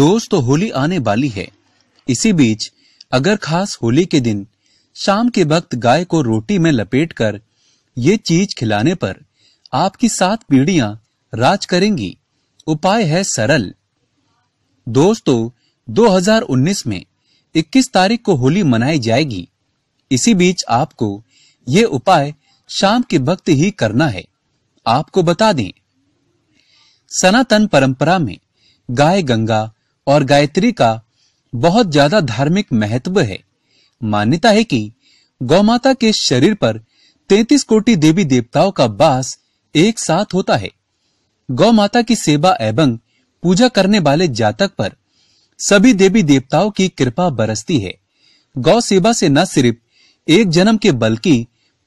दोस्त तो होली आने वाली है इसी बीच अगर खास होली के दिन शाम के वक्त गाय को रोटी में लपेट कर ये चीज खिलाने पर आपकी सात पीढ़ियां राज करेंगी उपाय है सरल दोस्तों 2019 में 21 तारीख को होली मनाई जाएगी इसी बीच आपको ये उपाय शाम के वक्त ही करना है आपको बता दें सनातन परंपरा में गाय गंगा और गायत्री का बहुत ज्यादा धार्मिक महत्व है मान्यता है कि माता के शरीर पर 33 कोटि देवी देवताओं का वास एक साथ होता है गौ माता की सेवा एवं पूजा करने वाले जातक पर सभी देवी देवताओं की कृपा बरसती है गौ सेवा से न सिर्फ एक जन्म के बल्कि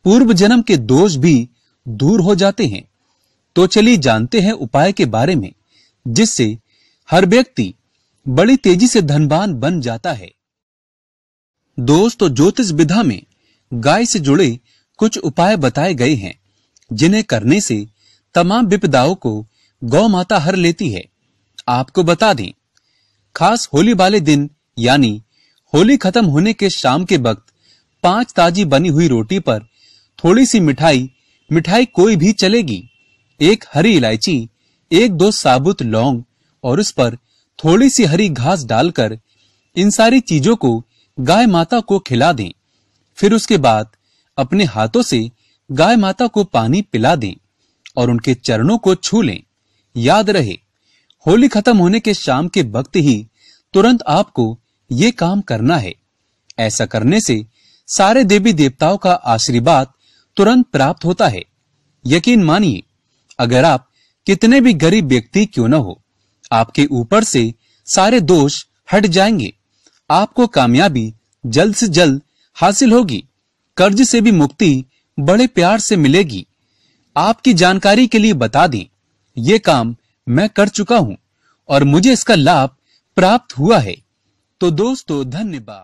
पूर्व जन्म के दोष भी दूर हो जाते हैं तो चलिए जानते हैं उपाय के बारे में जिससे हर व्यक्ति बड़ी तेजी से धनबान बन जाता है दोस्तों ज्योतिष विधा में गाय से जुड़े कुछ उपाय बताए गए हैं जिन्हें करने से तमाम विपदाओं को गौ माता हर लेती है आपको बता दें खास होली वाले दिन यानी होली खत्म होने के शाम के वक्त पांच ताजी बनी हुई रोटी पर थोड़ी सी मिठाई मिठाई कोई भी चलेगी एक हरी इलायची एक दो साबुत लौंग और उस पर थोड़ी सी हरी घास डालकर इन सारी चीजों को गाय माता को खिला दें फिर उसके बाद अपने हाथों से गाय माता को पानी पिला दें और उनके चरणों को छू लें याद रहे होली खत्म होने के शाम के वक्त ही तुरंत आपको ये काम करना है ऐसा करने से सारे देवी देवताओं का आशीर्वाद तुरंत प्राप्त होता है यकीन मानिए अगर आप कितने भी गरीब व्यक्ति क्यों न हो आपके ऊपर से सारे दोष हट जाएंगे आपको कामयाबी जल्द से जल्द हासिल होगी कर्ज से भी मुक्ति बड़े प्यार से मिलेगी आपकी जानकारी के लिए बता दें ये काम मैं कर चुका हूँ और मुझे इसका लाभ प्राप्त हुआ है तो दोस्तों धन्यवाद